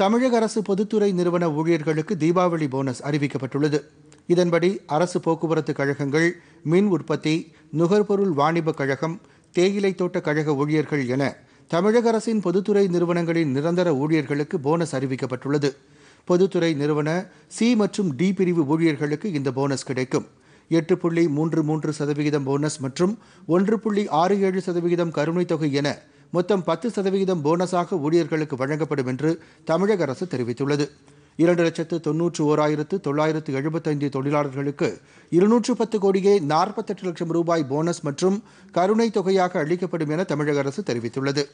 தமிழக அரசு பொதுத்துறை நிறுவன ஊழியர்களுக்கு தீபாவளி போனஸ் அறிவிக்கப்பட்டுள்ளது இதன்படி அரசு போக்குவரத்து கழகங்கள் மின் உற்பத்தி நுகர்பொருள் வாணிபக் கழகம் தேயிலை தோட்ட கழக ஊழியர்கள் என தமிழக அரசின் பொதுத்துறை நிறுவனங்களின் நிரந்தர ஊழியர்களுக்கு போனஸ் அறிவிக்கப்பட்டுள்ளது பொதுத்துறை நிறுவன சி மற்றும் டி பிரிவு ஊழியர்களுக்கு இந்த போனஸ் கிடைக்கும் எட்டு புள்ளி மூன்று மூன்று சதவிகிதம் போனஸ் மற்றும் ஒன்று புள்ளி ஆறு ஏழு சதவிகிதம் கருணைத் தொகை என மொத்தம் பத்து சதவிகிதம் போனஸாக ஊழியர்களுக்கு வழங்கப்படும் என்று தமிழக அரசு தெரிவித்துள்ளது இரண்டு லட்சத்து தொன்னூற்று ஓராயிரத்து தொள்ளாயிரத்து எழுபத்தைந்து தொழிலாளர்களுக்கு இருநூற்று பத்து கோடியே நாற்பத்தெட்டு லட்சம் ரூபாய் போனஸ் மற்றும் கருணை தொகையாக அளிக்கப்படும் என தமிழக அரசு தெரிவித்துள்ளது